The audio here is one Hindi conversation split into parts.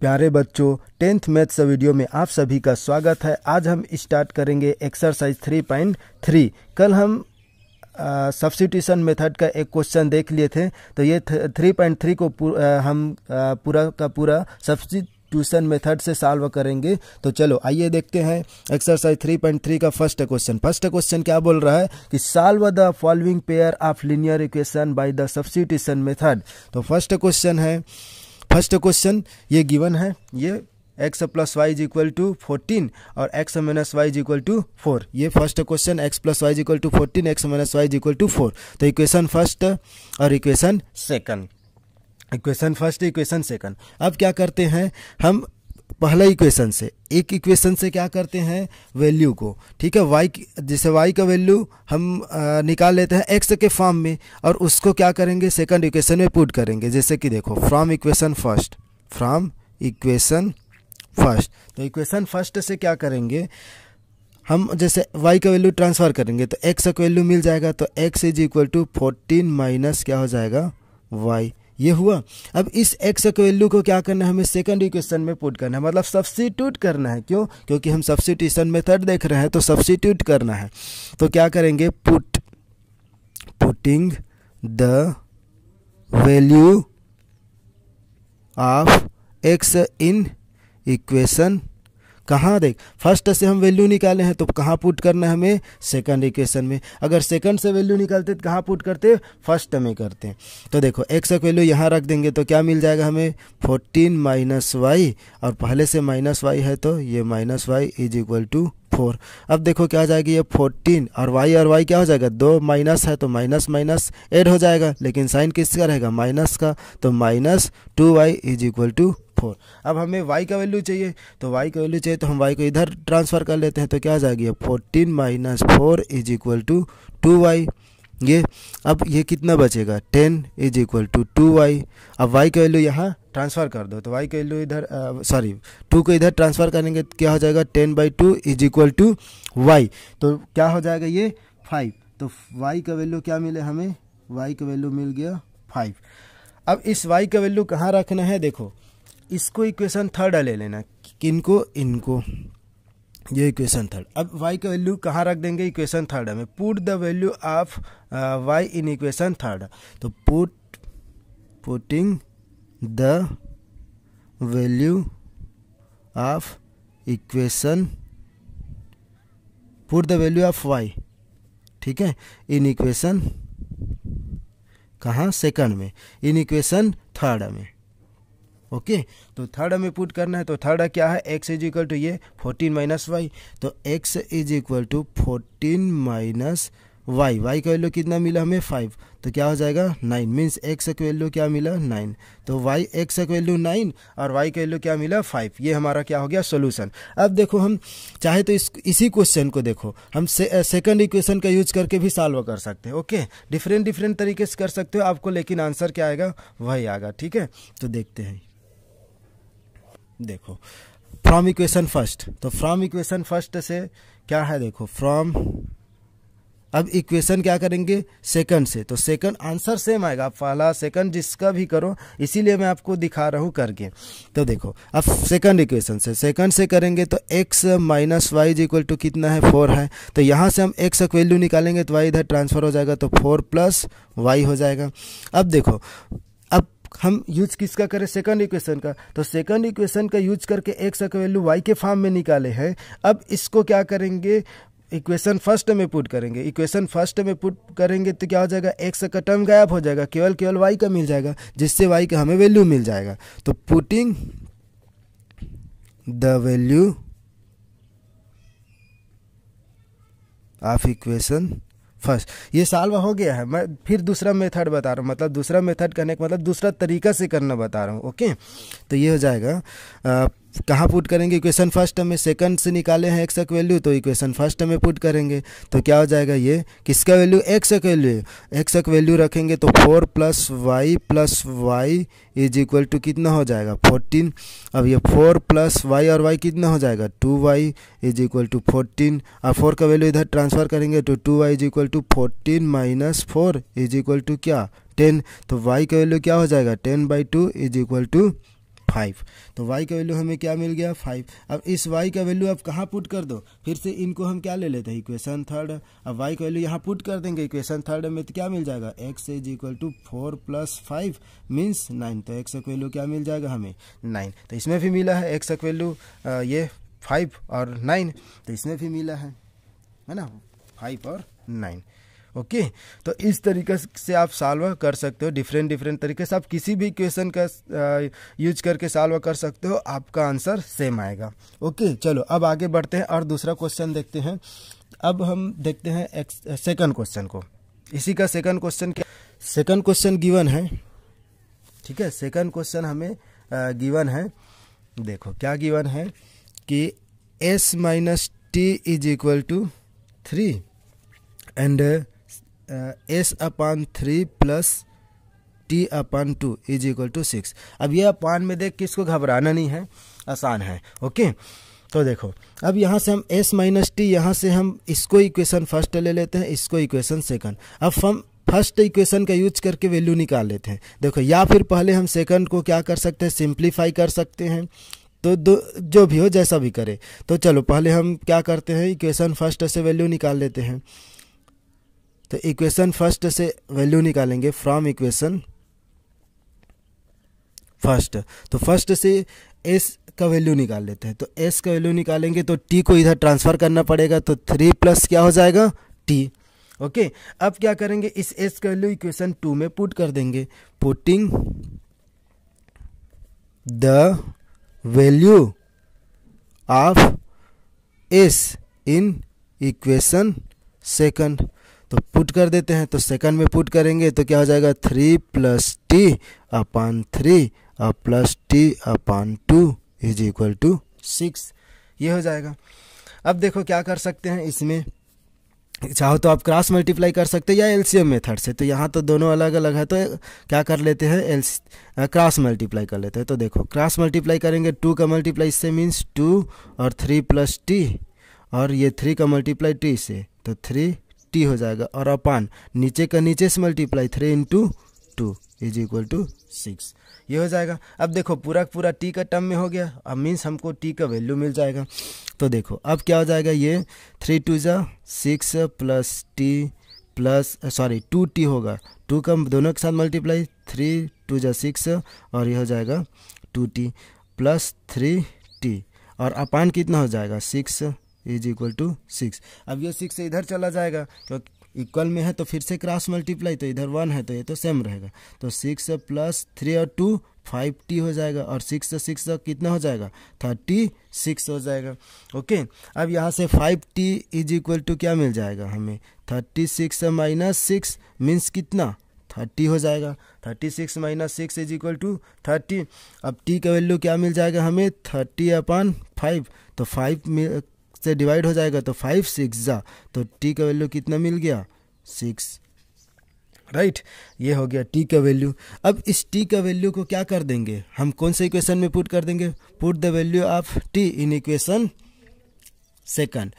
प्यारे बच्चों टेंथ मैथ्स वीडियो में आप सभी का स्वागत है आज हम स्टार्ट करेंगे एक्सरसाइज 3.3 कल हम सब्सिट्यूशन मेथड का एक क्वेश्चन देख लिए थे तो ये 3.3 को पूर, आ, हम आ, पूरा का पूरा सब्सिट्यूशन मेथड से सॉल्व करेंगे तो चलो आइए देखते हैं एक्सरसाइज 3.3 का फर्स्ट क्वेश्चन फर्स्ट क्वेश्चन क्या बोल रहा है कि solve the following pair of linear equation by the substitution method तो फर्स्ट क्वेश्चन है फर्स्ट क्वेश्चन ये गिवन है ये X plus Y is equal to fourteen और X minus Y is equal to four ये first question X plus Y is equal to fourteen X minus Y is equal to four तो इक्वेशन फर्स्ट और equation second equation first equation second अब क्या करते हैं हम पहला इक्वेशन से एक इक्वेशन से क्या करते हैं वैल्यू को ठीक है वाई जैसे वाई का वैल्यू हम आ, निकाल लेते हैं एक्स के फॉर्म में और उसको क्या करेंगे सेकंड इक्वेशन में पुट करेंगे जैसे कि देखो from equation first from equation first तो इक्वेशन फर्स्ट से क्या करेंगे हम जैसे y का वैल्यू ट्रांसफ़र करेंगे तो x का वैल्यू मिल जाएगा तो x is equal to fourteen minus क्या हो जाएगा y ये हुआ अब इस एक्स के वैल्यू को क्या करना है हमें सेकंड इक्वेशन में पुट करना है मतलब सब्सिट्यूट करना है क्यों क्योंकि हम सब्सिट्यूशन मेथड देख रहे हैं तो सब्सिट्यूट करना है तो क्या करेंगे put putting the value of x in equation कहाँ देख फर्स्ट से हम वैल्यू निकाले हैं तो कहाँ पुट करना है हमें सेकंड इक्वेशन में अगर सेकंड से वैल्यू निकालते तो कहाँ पुट करते फर्स्ट में करते हैं तो देखो एक्स एक वैल्यू यहाँ रख देंगे तो क्या मिल जाएगा हमें फोर्टीन माइनस वाई और पहले से माइनस वाई है तो ये minus Y is equal to four अब देखो क्या हो जाएगी ये फोर्टीन और वाई और वाई क्या हो जाएगा दो माइनस है तो माइनस माइनस एड हो जाएगा लेकिन साइन किसका रहेगा माइनस का तो minus two Y is equal to four अब हमें वाई का वैल्यू चाहिए तो वाई का वैल्यू चाहिए तो हम वाई को इधर ट्रांसफ़र कर लेते हैं तो क्या आ जाएगी fourteen minus four is equal to two Y ये अब ये कितना बचेगा ten is equal to two Y अब वाई का वैल्यू यहाँ ट्रांसफ़र कर दो तो वाई का वैल्यू इधर सॉरी टू को इधर ट्रांसफ़र करेंगे तो क्या हो जाएगा ten by two is equal to Y तो क्या हो जाएगा ये फाइव तो वाई का वैल्यू क्या मिले हमें वाई का वैल्यू मिल गया फाइव अब इस वाई का वैल्यू कहाँ रखना है देखो इसको इक्वेशन थर्ड ले लेना किनको इनको ये इक्वेशन थर्ड अब वाई का वैल्यू कहाँ रख देंगे इक्वेशन थर्ड में put the value of Y in equation third तो put putting the value of equation put the value of Y ठीक है इन इक्वेशन कहाँ सेकंड में इन इक्वेशन थर्ड में ओके तो थर्ड हमें पुट करना है तो थर्ड क्या है एक्स इज इक्वल टू ये फोर्टीन माइनस वाई तो x is equal to fourteen minus Y Y का वैल्यू कितना मिला हमें फाइव तो क्या हो जाएगा नाइन मीन्स एक्स का वैल्यू क्या मिला नाइन तो वाई एक्स का वैल्यू नाइन और वाई का वैल्यू क्या मिला फाइव ये हमारा क्या हो गया सोल्यूशन अब देखो हम चाहे तो इस इसी क्वेश्चन को देखो हम से, सेकंड इक्वेशन का यूज करके भी सॉल्व कर सकते हैं ओके डिफरेंट डिफरेंट तरीके से कर सकते हो आपको लेकिन आंसर क्या आएगा वही आएगा ठीक है तो देखते हैं देखो फ्रॉम इक्वेशन फर्स्ट तो फ्रॉम इक्वेशन फर्स्ट से क्या है देखो फ्रॉम अब इक्वेशन क्या करेंगे सेकंड से तो सेकंड आंसर सेम आएगा आप पहला सेकंड जिसका भी करो इसीलिए मैं आपको दिखा रहा हूँ करके तो देखो अब सेकंड इक्वेशन से सेकंड से करेंगे तो x माइनस वाई जी इक्वल टू कितना है फोर है तो यहाँ से हम x का वैल्यू निकालेंगे तो y इधर ट्रांसफर हो जाएगा तो फोर प्लस वाई हो जाएगा अब देखो हम यूज किसका करें सेकंड इक्वेशन का तो सेकंड इक्वेशन का यूज करके एक्स का वैल्यू वाई के फॉर्म में निकाले हैं अब इसको क्या करेंगे इक्वेशन फर्स्ट में पुट करेंगे इक्वेशन फर्स्ट में पुट करेंगे तो क्या हो जाएगा एक्स का टर्म गायब हो जाएगा केवल केवल वाई का मिल जाएगा जिससे वाई का हमें वैल्यू मिल जाएगा तो putting the value of equation first ये साल्व हो गया है मैं फिर दूसरा मेथड बता रहा हूँ मतलब दूसरा मेथड करने का मतलब दूसरा तरीका से करना बता रहा हूँ ओके तो ये हो जाएगा कहाँ पुट करेंगे इक्वेशन फर्स्ट हमें में सेकंड से निकाले हैं एक्स का वैल्यू तो इक्वेशन फर्स्ट हमें में पुट करेंगे तो क्या हो जाएगा ये किसका वैल्यू एक्स का वैल्यू एक्स का वैल्यू रखेंगे तो four plus Y plus Y is equal to कितना हो जाएगा फोर्टीन अब ये फोर प्लस वाई और वाई कितना हो जाएगा two Y is equal to fourteen अब फोर का वैल्यू इधर ट्रांसफर करेंगे तो two Y is equal to fourteen minus four is equal to क्या टेन तो वाई का वैल्यू क्या हो जाएगा ten by two is equal to five तो वाई का वैल्यू हमें क्या मिल गया फाइव अब इस वाई का वैल्यू आप कहाँ पुट कर दो फिर से इनको हम क्या ले लेते हैं इक्वेशन थर्ड अब वाई का वैल्यू यहाँ पुट कर देंगे इक्वेशन थर्ड में तो क्या मिल जाएगा x is equal to four plus five means nine तो एक्स का वैल्यू क्या मिल जाएगा हमें नाइन तो इसमें भी मिला है एक्स का वैल्यू ये फाइव और नाइन तो इसमें भी मिला है है ना फाइव और नाइन ओके तो इस तरीके से आप सॉल्व कर सकते हो डिफरेंट डिफरेंट तरीके से आप किसी भी क्वेश्चन का यूज करके सॉल्व कर सकते हो आपका आंसर सेम आएगा ओके चलो अब आगे बढ़ते हैं और दूसरा क्वेश्चन देखते हैं अब हम देखते हैं सेकंड क्वेश्चन को इसी का सेकंड क्वेश्चन क्या सेकंड क्वेश्चन गिवन है ठीक है सेकंड क्वेश्चन हमें गिवन है देखो क्या गिवन है कि S minus T is equal to three and S upon three plus T upon two is equal to six अब ये अपान में देख किसको घबराना नहीं है आसान है ओके तो देखो अब यहाँ से हम s माइनस टी यहाँ से हम इसको इक्वेशन फर्स्ट ले लेते हैं इसको इक्वेशन सेकंड अब हम फर्स्ट इक्वेशन का यूज करके वैल्यू निकाल लेते हैं देखो या फिर पहले हम सेकंड को क्या कर सकते हैं सिंप्लीफाई कर सकते हैं तो दो जो भी हो जैसा भी करे तो चलो पहले हम क्या करते हैं इक्वेशन फर्स्ट से वैल्यू निकाल लेते हैं तो इक्वेशन फर्स्ट से वैल्यू निकालेंगे फ्रॉम इक्वेशन फर्स्ट तो फर्स्ट से एस का वैल्यू निकाल लेते हैं तो एस का वैल्यू निकालेंगे तो टी को इधर ट्रांसफ़र करना पड़ेगा तो थ्री प्लस क्या हो जाएगा टी ओके अब क्या करेंगे इस एस का वैल्यू इक्वेशन टू में पुट कर देंगे putting the value of S in equation second तो पुट कर देते हैं तो सेकंड में पुट करेंगे तो क्या हो जाएगा three plus T upon three और plus T upon two is equal to six ये हो जाएगा अब देखो क्या कर सकते हैं इसमें चाहो तो आप क्रॉस मल्टीप्लाई कर सकते हैं या एलसीएम मेथड से तो यहाँ तो दोनों अलग अलग है तो क्या कर लेते हैं एल क्रॉस मल्टीप्लाई कर लेते हैं तो देखो क्रॉस मल्टीप्लाई करेंगे टू का मल्टीप्लाई इससे मीन्स टू और थ्री प्लस टी और ये थ्री का मल्टीप्लाई टी से तो थ्री टी हो जाएगा और अपान नीचे का नीचे से multiply three into two is equal to six ये हो जाएगा अब देखो पूरा पूरा टी का टर्म में हो गया अब मीन्स हमको टी का वैल्यू मिल जाएगा तो देखो अब क्या हो जाएगा ये थ्री टू ज़ा six plus T plus sorry two T होगा टू का दोनों के साथ मल्टीप्लाई थ्री टू ज़ा सिक्स और ये हो जाएगा two T plus three T और अपान कितना हो जाएगा six is equal to six अब ये सिक्स इधर चला जाएगा क्योंकि तो इक्वल में है तो फिर से क्रॉस मल्टीप्लाई तो इधर वन है तो ये तो सेम रहेगा तो सिक्स प्लस थ्री और टू फाइव टी हो जाएगा और सिक्स सिक्स कितना हो जाएगा थर्टी सिक्स हो जाएगा ओके अब यहाँ से five T is equal to क्या मिल जाएगा हमें thirty six minus six means कितना थर्टी हो जाएगा thirty six minus six is equal to thirty अब टी का वैल्यू क्या मिल जाएगा हमें थर्टी अपॉन फाइव तो फाइव से डिवाइड हो जाएगा तो फाइव सिक्स जा तो टी का वैल्यू कितना मिल गया सिक्स राइट right? ये हो गया टी का वैल्यू अब इस टी का वैल्यू को क्या कर देंगे हम कौन से इक्वेशन में पुट कर देंगे put the value of T in equation second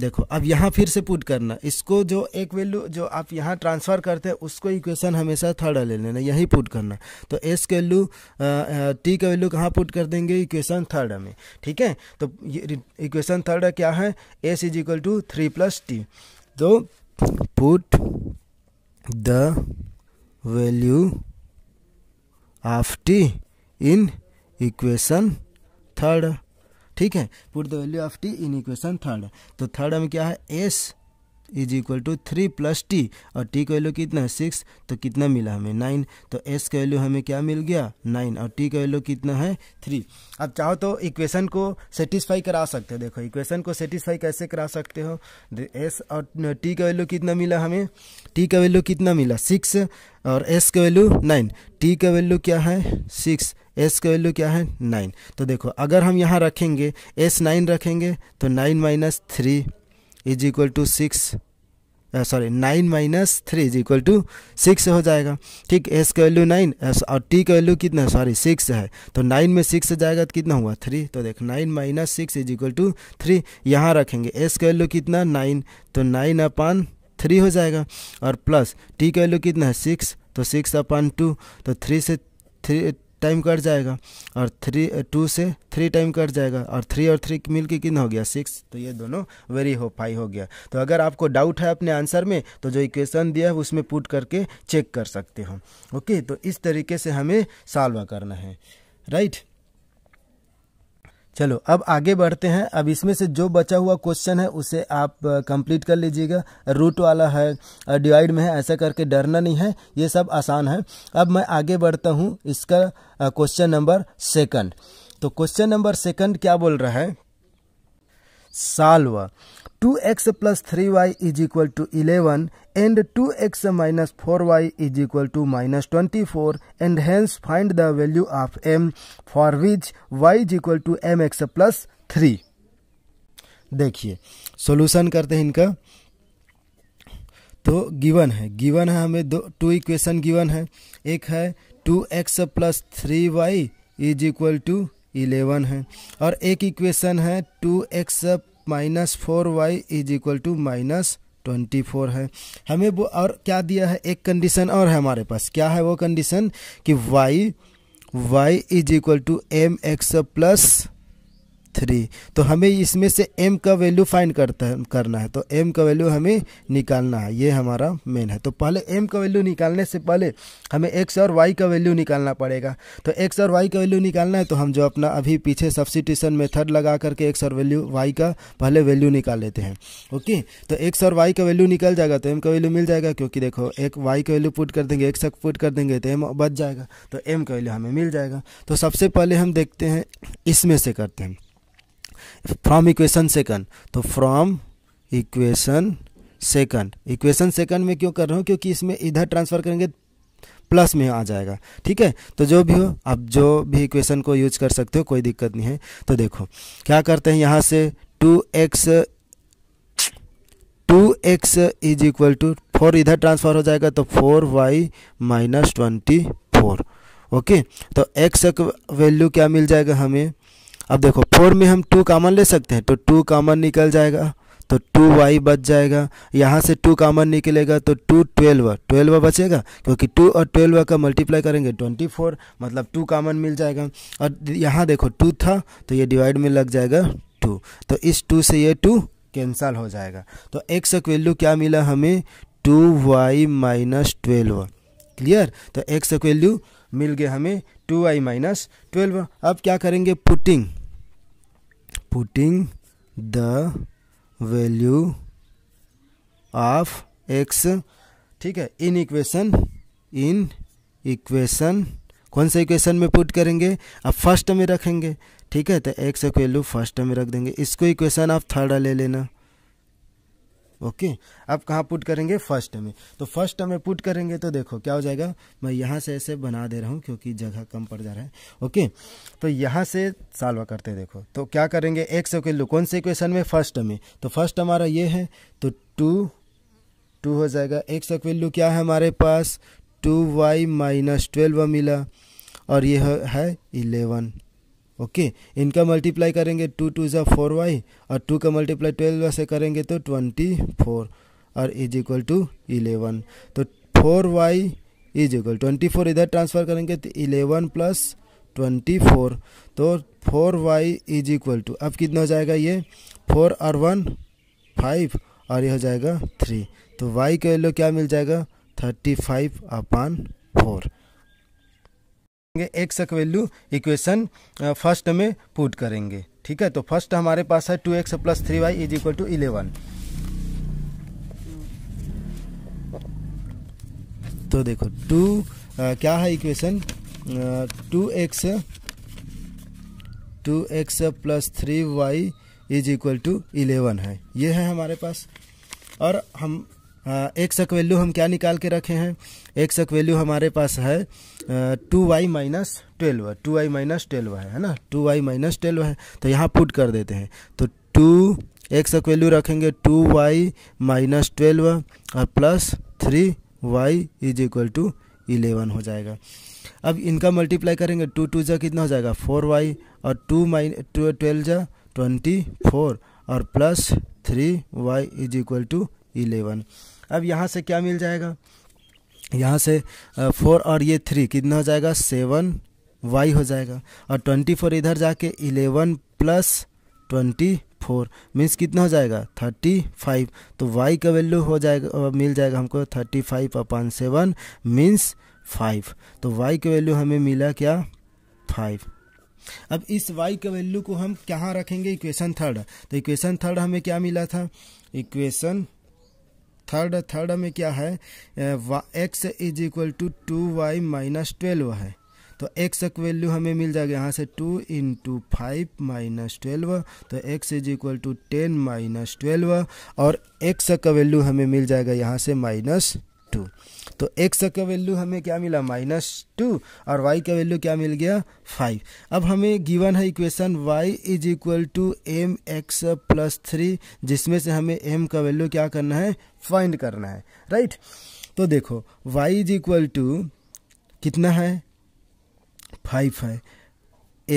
देखो अब यहाँ फिर से पुट करना इसको जो एक वैल्यू जो आप यहाँ ट्रांसफ़र करते हैं उसको इक्वेशन हमेशा थर्ड ले लेना यही पुट करना तो एस के वैल्यू टी का वैल्यू कहाँ पुट कर देंगे इक्वेशन थर्ड में ठीक है तो इक्वेशन थर्ड क्या है S is equal to three plus T तो put the value of T in equation third ठीक है put the value of T in equation third तो थर्ड में क्या है S is equal to three plus T और टी का वैल्यू कितना सिक्स तो कितना मिला हमें नाइन तो एस का वैल्यू हमें क्या मिल गया नाइन और टी का वैल्यू कितना है थ्री अब चाहो तो इक्वेशन को सेटिस्फाई करा सकते हो देखो इक्वेशन को सेटिस्फाई कैसे करा सकते हो एस और टी का वैल्यू कितना मिला हमें टी का वैल्यू कितना मिला सिक्स और एस का वैल्यू नाइन टी का वैल्यू क्या है सिक्स एस का वैल्यू क्या है नाइन तो देखो अगर हम यहाँ रखेंगे एस नाइन रखेंगे तो nine minus three is equal to six sorry nine minus three is equal to six हो जाएगा ठीक एस का वैल्यू नाइन और टी का वैल्यू कितना है सॉरी सिक्स है तो नाइन में सिक्स जाएगा तो कितना हुआ थ्री तो देख nine minus six is equal to three यहाँ रखेंगे एस का वैल्यू कितना नाइन तो नाइन अपान थ्री हो जाएगा और प्लस टी का वैल्यू कितना है सिक्स तो सिक्स अपान टू तो थ्री से थ्री टाइम कट जाएगा और थ्री टू से थ्री टाइम कट जाएगा और थ्री और थ्री मिल के कितना हो गया सिक्स तो ये दोनों वेरी हो फाई हो गया तो अगर आपको डाउट है अपने आंसर में तो जो इक्वेशन दिया है उसमें पुट करके चेक कर सकते हो ओके तो इस तरीके से हमें सॉल्व करना है राइट चलो अब आगे बढ़ते हैं अब इसमें से जो बचा हुआ क्वेश्चन है उसे आप कंप्लीट कर लीजिएगा रूट वाला है डिवाइड में है ऐसा करके डरना नहीं है ये सब आसान है अब मैं आगे बढ़ता हूँ इसका क्वेश्चन नंबर सेकंड तो क्वेश्चन नंबर सेकंड क्या बोल रहा है two x plus three y is equal to eleven and two x minus four y is equal to minus twenty four and hence find the value of m for which y is equal to m x plus three देखिए सोल्यूशन करते हैं इनका तो गिवन है गिवन है हमें दो टू इक्वेशन गिवन है एक है two x plus three y is equal to eleven है और एक इक्वेशन है two x minus four y is equal to minus twenty four है हमें वो और क्या दिया है एक कंडीशन और है हमारे पास क्या है वो कंडीशन कि y y is equal to m x plus three तो हमें इसमें से एम का वैल्यू फाइंड करता है करना है तो एम का वैल्यू हमें निकालना है ये हमारा मेन है तो पहले एम का वैल्यू निकालने से पहले हमें एक्स और वाई का वैल्यू निकालना पड़ेगा तो एक्स और वाई का वैल्यू निकालना है तो हम जो अपना अभी पीछे सब्सिट्यूशन मेथड लगा करके एक्स और वैल्यू वाई का पहले वैल्यू निकाल लेते हैं ओके तो एक्स और वाई का वैल्यू निकल जाएगा तो एम का वैल्यू मिल जाएगा क्योंकि देखो एक वाई का वैल्यू पुट कर देंगे एक्स पुट कर देंगे तो एम बच जाएगा तो एम का वैल्यू हमें मिल जाएगा तो सबसे पहले हम देखते हैं इसमें से करते हैं फ्रॉम इक्वेशन सेकंड तो from equation second equation second में क्यों कर रहा हूँ क्योंकि इसमें इधर ट्रांसफ़र करेंगे प्लस में आ जाएगा ठीक है तो जो भी हो आप जो भी इक्वेशन को यूज कर सकते हो कोई दिक्कत नहीं है तो देखो क्या करते हैं यहाँ से two x two x is equal to four इधर ट्रांसफर हो जाएगा तो four y minus twenty four okay तो एक्स वैल्यू क्या मिल जाएगा हमें अब देखो फोर में हम टू कामन ले सकते हैं तो टू कामन निकल जाएगा तो टू वाई बच जाएगा यहाँ से टू कामन निकलेगा तो टू ट्वेल्व ट्वेल्व बचेगा क्योंकि टू और ट्वेल्व का मल्टीप्लाई करेंगे ट्वेंटी फोर मतलब टू कामन मिल जाएगा और यहाँ देखो टू था तो ये डिवाइड में लग जाएगा टू तो इस टू से ये टू कैंसल हो जाएगा तो एक्स एक वैल्यू क्या मिला हमें two y minus twelve clear तो एक्स एक वैल्यू मिल गया हमें टू वाई माइनस ट्वेल्व अब क्या करेंगे putting putting the value of x ठीक है इन इक्वेशन इन इक्वेशन कौन सा इक्वेशन में पुट करेंगे अब फर्स्ट में रखेंगे ठीक है तो एक्स का वैल्यू फर्स्ट में रख देंगे इसको इक्वेशन आप थर्ड ले लेना ओके अब कहाँ पुट करेंगे फर्स्ट में तो फर्स्ट में पुट करेंगे तो देखो क्या हो जाएगा मैं यहाँ से ऐसे बना दे रहा हूँ क्योंकि जगह कम पड़ जा रहा है ओके तो यहाँ से सालवा करते देखो तो क्या करेंगे एक्स अकेलो कौन से इक्वेशन में फर्स्ट में तो फर्स्ट हमारा ये है तो टू टू हो जाएगा सौ अकेलो क्या है हमारे पास टू वाई माइनस ट्वेल्व मिला और यह है इलेवन ओके okay, इनका मल्टीप्लाई करेंगे टू टू ज़ा फोर वाई और टू का मल्टीप्लाई ट्वेल्व से करेंगे तो ट्वेंटी फोर और इज इक्वल टू इलेवन तो four y is equal twenty four इधर ट्रांसफ़र करेंगे तो इलेवन प्लस ट्वेंटी फोर तो four y is equal to अब कितना हो जाएगा ये फोर और वन फाइव और यह हो जाएगा थ्री तो वाई का वैल्यू क्या मिल जाएगा thirty five upon four x value equation first में पुट करेंगे ठीक है तो फर्स्ट हमारे पास है two x plus three y is equal to eleven तो देखो टू क्या है equation two x two x plus three y is equal to eleven है ये है हमारे पास और हम एक वैल्यू हम क्या निकाल के रखे हैं एक वैल्यू हमारे पास है two y minus twelve two y minus twelve है ना टू वाई माइनस ट्वेल्व है तो यहाँ पुट कर देते हैं तो टू एक्स का वैल्यू रखेंगे टू वाई माइनस ट्वेल्व और plus three y is equal to eleven हो जाएगा अब इनका मल्टीप्लाई करेंगे टू टू जा कितना हो जाएगा फोर वाई और टू माइन टू ट्वेल्व जा ट्वेंटी फोर और plus three y is equal to eleven अब यहाँ से क्या मिल जाएगा यहाँ से फोर और ये थ्री कितना हो जाएगा सेवन वाई हो जाएगा और ट्वेंटी फोर इधर जाके eleven plus twenty four means कितना हो जाएगा थर्टी फाइव तो वाई का वैल्यू हो जाएगा मिल जाएगा हमको thirty five upon seven means five तो वाई का वैल्यू हमें मिला क्या फाइव अब इस वाई का वैल्यू को हम कहाँ रखेंगे इक्वेशन थर्ड तो इक्वेशन थर्ड हमें क्या मिला था इक्वेशन थर्ड थर्ड में क्या है x is equal to two y minus twelve है तो एक्स का वैल्यू हमें मिल जाएगा यहाँ से two into five minus twelve तो x is equal to ten minus twelve और एक्स का वैल्यू हमें मिल जाएगा यहाँ से माइनस टू तो एक्स का वैल्यू हमें क्या मिला माइनस टू और वाई का वैल्यू क्या मिल गया फाइव अब हमें गिवन है equation y is equal to m x plus three जिसमें से हमें एम का वैल्यू क्या करना है फाइंड करना है राइट तो देखो वाई इज इक्वल टू कितना है फाइव है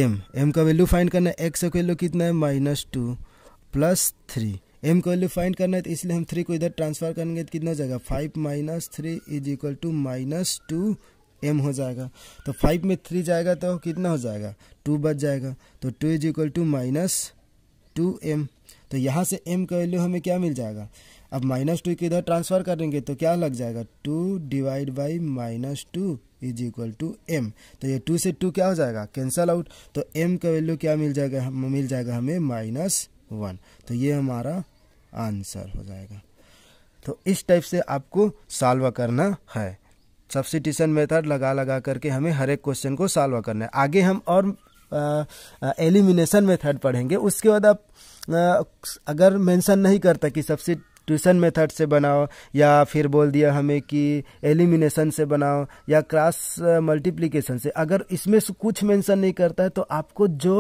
एम एम का वैल्यू फाइंड करना है एक्स का वैल्यू कितना है minus two plus three m को वैल्यू फाइंड करना है तो इसलिए हम थ्री को इधर ट्रांसफर करेंगे तो कितना हो जाएगा five minus three is equal to minus two m हो जाएगा तो फाइव में थ्री जाएगा तो कितना हो जाएगा टू बच जाएगा तो two is equal to minus two m तो यहाँ से एम का वैल्यू हमें क्या मिल जाएगा अब माइनस टू इधर ट्रांसफर करेंगे तो क्या लग जाएगा two divide by minus two is equal to m तो ये टू से टू क्या हो जाएगा कैंसल आउट तो एम का वैल्यू क्या मिल जाएगा मिल जाएगा हमें माइनस वन तो ये हमारा आंसर हो जाएगा तो इस टाइप से आपको सॉल्व करना है सब्सिट्यूशन मेथड लगा लगा करके हमें हर एक क्वेश्चन को सॉल्व करना है आगे हम और एलिमिनेशन मेथड पढ़ेंगे उसके बाद आप आ, अगर मेंशन नहीं करता कि सब्सिट ट्यूशन मेथड से बनाओ या फिर बोल दिया हमें कि एलिमिनेशन से बनाओ या क्रॉस मल्टीप्लिकेशन से अगर इसमें कुछ मेंशन नहीं करता है तो आपको जो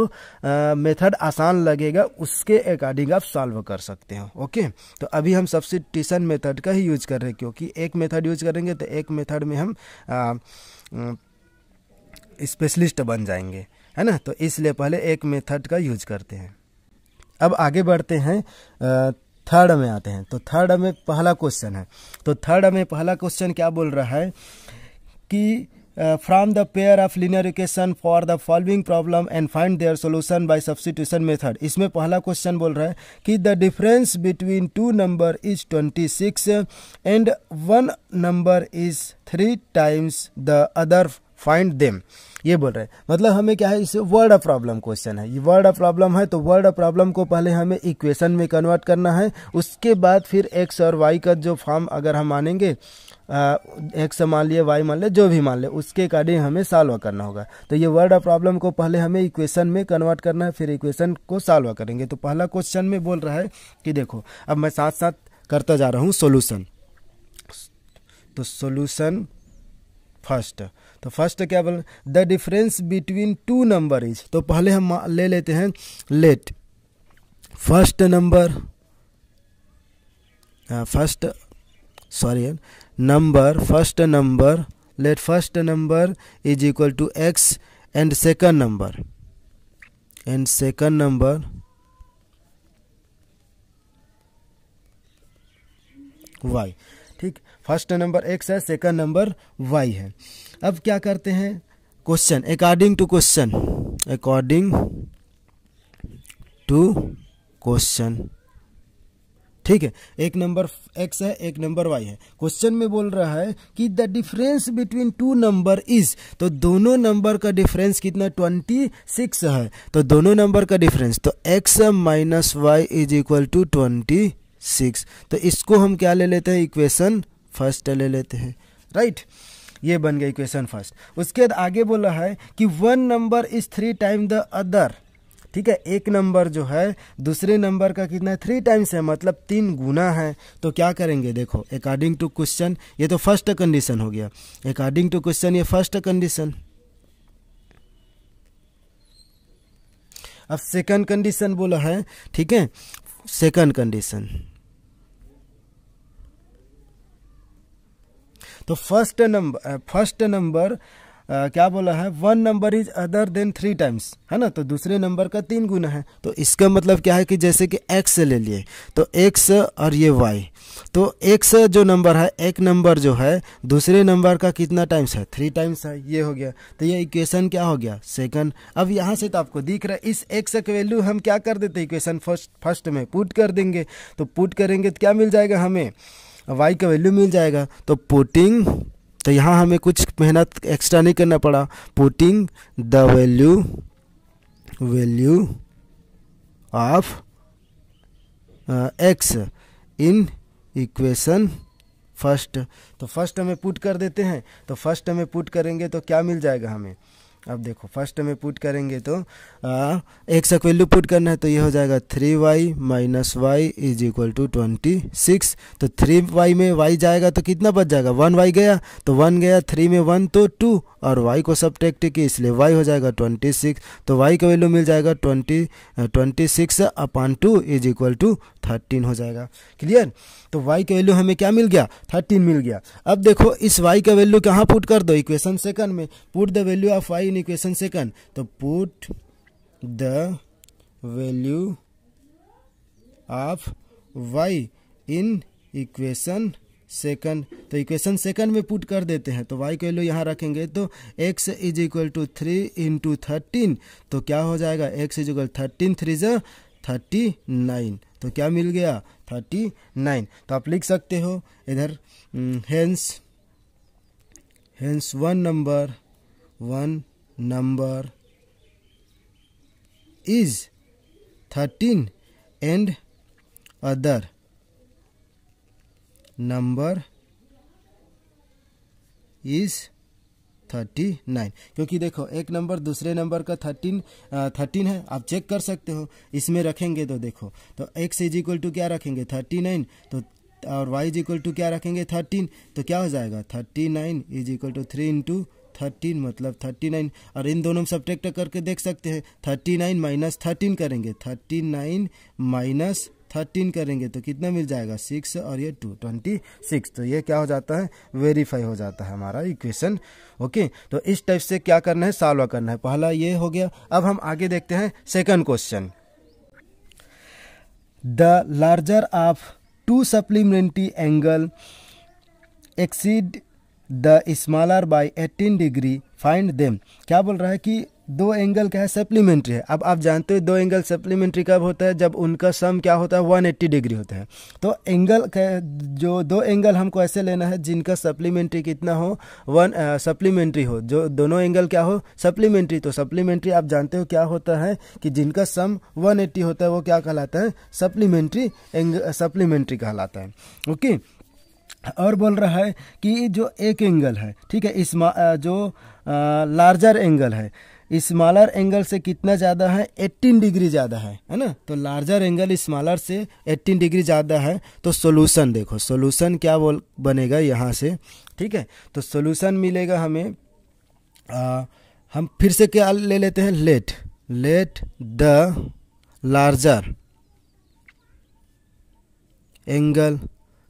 मेथड आसान लगेगा उसके अकॉर्डिंग आप सॉल्व कर सकते हो ओके तो अभी हम सबसे ट्यूशन मेथड का ही यूज कर रहे हैं क्योंकि एक मेथड यूज करेंगे तो एक मेथड में हम स्पेशलिस्ट बन जाएंगे है ना तो इसलिए पहले एक मेथड का यूज करते हैं अब आगे बढ़ते हैं थर्ड में आते हैं तो थर्ड में पहला क्वेश्चन है तो थर्ड में पहला क्वेश्चन क्या बोल रहा है कि from the pair of linear equation for the following problem and find their solution by substitution method इसमें पहला क्वेश्चन बोल रहा है कि the difference between two number is twenty six and one number is three times the other find them ये बोल रहे हैं मतलब हमें क्या है इसे वर्ड ऑफ प्रॉब्लम क्वेश्चन है ये वर्ड ऑफ प्रॉब्लम है तो वर्ड ऑफ प्रॉब्लम को पहले हमें इक्वेशन में कन्वर्ट करना है उसके बाद फिर एक्स और वाई का जो फॉर्म अगर हम मानेंगे एक्स मान लिए वाई मान लिए जो भी मान लें उसके अकॉर्डिंग हमें सॉल्व करना होगा तो ये वर्ड ऑफ प्रॉब्लम को पहले हमें इक्वेशन में कन्वर्ट करना है फिर इक्वेशन को सॉल्व करेंगे तो पहला क्वेश्चन में बोल रहा है कि देखो अब मैं साथ साथ करता जा रहा हूँ सोल्यूशन तो सोल्यूशन फर्स्ट तो फर्स्ट क्या बोल the difference between two number is तो पहले हम ले लेते हैं let first number first sorry number first number let first number is equal to x and second number and second number y first number x है सेकंड नंबर वाई है अब क्या करते हैं question according to question according to question ठीक है एक नंबर एक्स है एक नंबर वाई है क्वेश्चन में बोल रहा है कि the difference between two number is तो दोनों नंबर का डिफरेंस कितना ट्वेंटी सिक्स है तो दोनों नंबर का डिफरेंस तो x minus Y is equal to twenty six तो इसको हम क्या ले लेते हैं इक्वेशन फर्स्ट ले लेते हैं राइट ये बन गया इक्वेशन फर्स्ट उसके बाद आगे बोला है कि one number is three time the other ठीक है एक नंबर जो है दूसरे नंबर का कितना है थ्री टाइम्स है मतलब तीन गुना है तो क्या करेंगे देखो अकॉर्डिंग टू क्वेश्चन ये तो फर्स्ट कंडीशन हो गया अकॉर्डिंग टू क्वेश्चन ये फर्स्ट कंडीशन अब सेकंड कंडीशन बोला है ठीक है सेकंड कंडीशन तो फर्स्ट नंबर फर्स्ट नंबर क्या बोला है one number is other than three times है ना तो दूसरे नंबर का तीन गुना है तो इसका मतलब क्या है कि जैसे कि एक्स ले लिए तो एक्स और ये वाई तो एक्स जो नंबर है एक नंबर जो है दूसरे नंबर का कितना टाइम्स है थ्री टाइम्स है ये हो गया तो ये इक्वेशन क्या हो गया सेकंड अब यहाँ से तो आपको दिख रहा है इस एक्स का वैल्यू हम क्या कर देते इक्वेशन फर्स्ट फर्स्ट में पुट कर देंगे तो पुट करेंगे तो क्या मिल जाएगा हमें वाई का वैल्यू मिल जाएगा तो पुटिंग तो यहाँ हमें कुछ मेहनत एक्स्ट्रा नहीं करना पड़ा putting the value value of x in equation first तो फर्स्ट हमें पुट कर देते हैं तो फर्स्ट हमें पुट करेंगे तो क्या मिल जाएगा हमें अब देखो फर्स्ट में पुट करेंगे तो एक सक वैल्यू पुट करना है तो ये हो जाएगा three y minus Y is equal to twenty six तो थ्री वाई में वाई जाएगा तो कितना बच जाएगा वन वाई गया तो वन गया थ्री में वन तो टू और वाई को सब टेक्ट किया इसलिए वाई हो जाएगा ट्वेंटी सिक्स तो वाई का वैल्यू मिल जाएगा twenty twenty six upon two is equal to thirteen हो जाएगा क्लियर तो वाई का वैल्यू हमें क्या मिल गया थर्टीन मिल गया अब देखो इस वाई का वैल्यू कहाँ पुट कर दो इक्वेशन सेकंड में put the value of y equation second तो put the value of Y in equation second तो इक्वेशन सेकंड में पुट कर देते हैं तो वाई को वैल्यू यहाँ रखेंगे तो x is equal to three into thirteen तो क्या हो जाएगा x is equal thirteen three ज थर्टी नाइन तो क्या मिल गया थर्टी नाइन तो आप लिख सकते हो इधर hence hence one number one number is 13 and other number is thirty nine क्योंकि देखो एक नंबर दूसरे नंबर का थर्टीन थर्टीन है आप चेक कर सकते हो इसमें रखेंगे तो देखो तो एक्स इज इक्वल टू क्या रखेंगे थर्टी नाइन तो और वाई इज इक्वल टू क्या रखेंगे थर्टीन तो क्या हो जाएगा thirty nine is equal to three into thirteen मतलब थर्टी नाइन और इन दोनों में सब्ट्रैक्ट करके देख सकते हैं थर्टी नाइन माइनस थर्टीन करेंगे थर्टी नाइन माइनस थर्टीन करेंगे तो कितना मिल जाएगा सिक्स और ये टू ट्वेंटी सिक्स तो ये क्या हो जाता है वेरीफाई हो जाता है हमारा इक्वेशन ओके तो इस टाइप से क्या करना है सॉल्व करना है पहला ये हो गया अब हम आगे देखते हैं second question the larger of two supplementary angle exceed the smaller by eighteen degree find them क्या बोल रहा है कि दो एंगल क्या है सप्लीमेंट्री है अब आप जानते हो दो एंगल सप्लीमेंट्री कब होता है जब उनका सम क्या होता है 180 डिग्री होता है तो एंगल जो दो एंगल हमको ऐसे लेना है जिनका सप्लीमेंट्री कितना हो वन सप्लीमेंट्री uh, हो जो दोनों एंगल क्या हो सप्लीमेंट्री तो सप्लीमेंट्री आप जानते हो क्या होता है कि जिनका सम वन होता है वो क्या कहलाता है सप्लीमेंट्री एंग सप्लीमेंट्री कहलाता है ओके okay? और बोल रहा है कि जो एक एंगल है ठीक है इस जो लार्जर एंगल है स्मॉलर एंगल से कितना ज़्यादा है 18 डिग्री ज़्यादा है है ना तो लार्जर एंगल स्मॉलर से 18 डिग्री ज़्यादा है तो सोल्यूशन देखो सोल्यूशन क्या बोल बनेगा यहाँ से ठीक है तो सोल्यूशन मिलेगा हमें आ, हम फिर से क्या ले लेते हैं let let the larger angle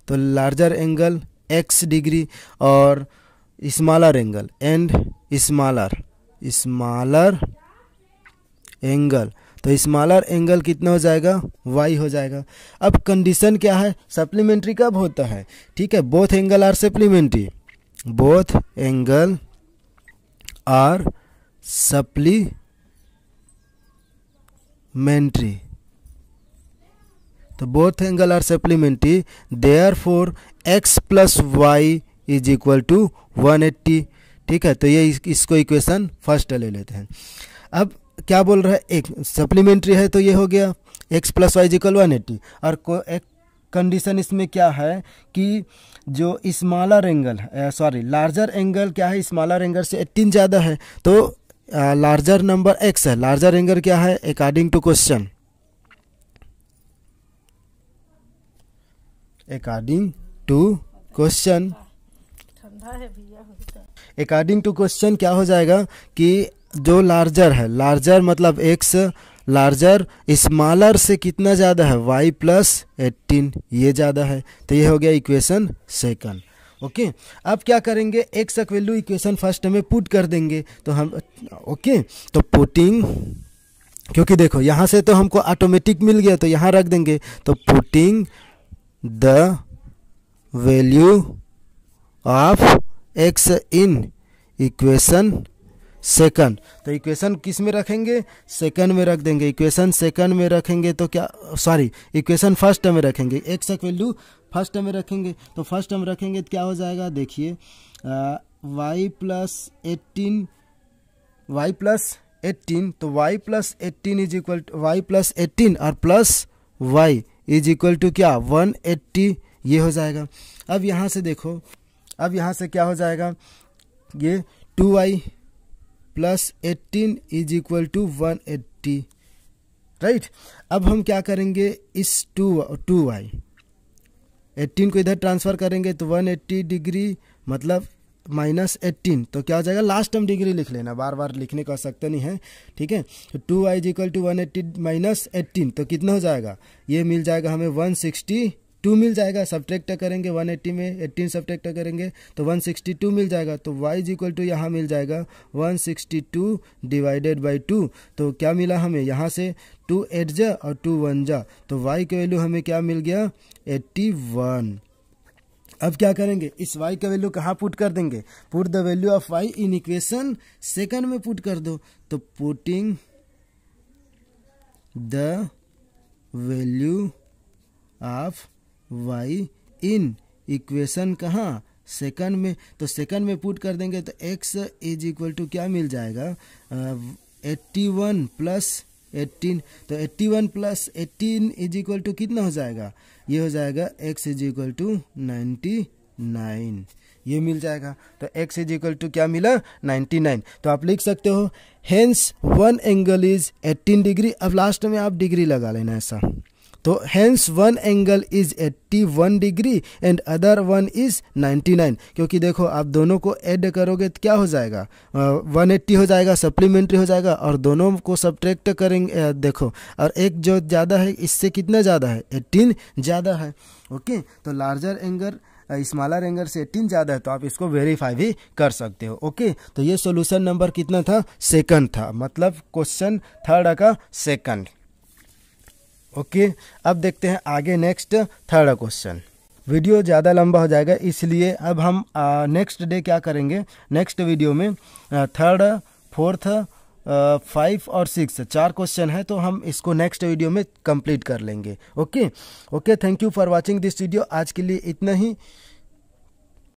तो लार्जर एंगल एक्स डिग्री और smaller angle and smaller smaller angle तो स्मॉलर एंगल कितना हो जाएगा वाई हो जाएगा अब कंडीशन क्या है सप्लीमेंट्री कब होता है ठीक है both angle are supplementary both angle are supplementary तो both angle are supplementary therefore x plus Y is equal to one eighty ठीक है तो ये इस, इसको इक्वेशन फर्स्ट ले लेते हैं अब क्या बोल रहा है एक सप्लीमेंट्री है तो ये हो गया x plus y is equal one eighty और को एक कंडीशन इसमें क्या है कि जो smaller angle sorry larger angle क्या है स्मॉलर एंगल से एट्टीन ज़्यादा है तो लार्जर नंबर एक्स है लार्जर एंगल क्या है according to question according to question according to question क्या हो जाएगा कि जो लार्जर है लार्जर मतलब एक्स लार्जर स्मॉलर से कितना ज़्यादा है वाई प्लस एट्टीन ये ज़्यादा है तो ये हो गया इक्वेशन सेकंड ओके अब क्या करेंगे एक्स एक वैल्यू इक्वेशन फर्स्ट में पुट कर देंगे तो हम ओके तो पुटिंग क्योंकि देखो यहाँ से तो हमको ऑटोमेटिक मिल गया तो यहाँ रख देंगे तो putting the value of x in equation second तो इक्वेशन किस में रखेंगे सेकंड में रख देंगे इक्वेशन सेकंड में रखेंगे तो क्या सॉरी इक्वेशन फर्स्ट में रखेंगे एक्स एक वैल्यू फर्स्ट में रखेंगे तो फर्स्ट में रखेंगे तो क्या हो जाएगा देखिए y plus eighteen y plus eighteen तो y plus eighteen is equal to y plus eighteen और plus Y is equal to क्या 180 ये हो जाएगा अब यहाँ से देखो अब यहाँ से क्या हो जाएगा ये two y plus eighteen is equal to one eighty right अब हम क्या करेंगे इस टू टू आई एट्टीन को इधर ट्रांसफ़र करेंगे तो वन एट्टी डिग्री मतलब माइनस एट्टीन तो क्या हो जाएगा लास्ट टर्म डिग्री लिख लेना बार बार लिखने का सकते नहीं है ठीक है two y equal to one eighty minus eighteen तो कितना हो जाएगा ये मिल जाएगा हमें वन सिक्सटी टू मिल जाएगा सब्ट्रैक्ट करेंगे वन एट्टी में एट्टीन सब्ट्रैक्ट करेंगे तो वन सिक्सटी टू मिल जाएगा तो वाई इज इक्वल टू यहाँ मिल जाएगा one sixty two divided by two तो क्या मिला हमें यहाँ से टू एट जा और टू वन जा तो वाई की वैल्यू हमें क्या मिल गया एट्टी वन अब क्या करेंगे इस y का वैल्यू कहाँ पुट कर देंगे put the value of y in equation second में पुट कर दो तो putting the value of y in equation कहाँ सेकंड में तो सेकंड में पुट कर देंगे तो x इज इक्वल टू क्या मिल जाएगा एट्टी वन प्लस एट्टीन तो eighty one plus eighteen is equal to कितना हो जाएगा ये हो जाएगा x is equal to ninety nine ये मिल जाएगा तो x इज इक्वल टू क्या मिला 99 तो आप लिख सकते हो hence one angle is 18 degree अब लास्ट में आप डिग्री लगा लेना ऐसा तो hence one angle is 81 degree and other one is 99 क्योंकि देखो आप दोनों को ऐड करोगे तो क्या हो जाएगा वन एट्टी हो जाएगा सप्लीमेंट्री हो जाएगा और दोनों को सब्ट्रैक्ट करेंगे देखो और एक जो ज़्यादा है इससे कितना ज़्यादा है 18 ज़्यादा है ओके तो लार्जर एंगल स्मॉलर एंगल से एटीन ज़्यादा है तो आप इसको वेरीफाई भी कर सकते हो ओके तो ये सोल्यूशन नंबर कितना था सेकंड था मतलब क्वेश्चन थर्ड का सेकंड ओके अब देखते हैं आगे नेक्स्ट थर्ड क्वेश्चन वीडियो ज़्यादा लंबा हो जाएगा इसलिए अब हम नेक्स्ट डे क्या करेंगे नेक्स्ट वीडियो में थर्ड फोर्थ फाइव और सिक्स चार क्वेश्चन है तो हम इसको नेक्स्ट वीडियो में कंप्लीट कर लेंगे okay okay thank you for watching this video आज के लिए इतना ही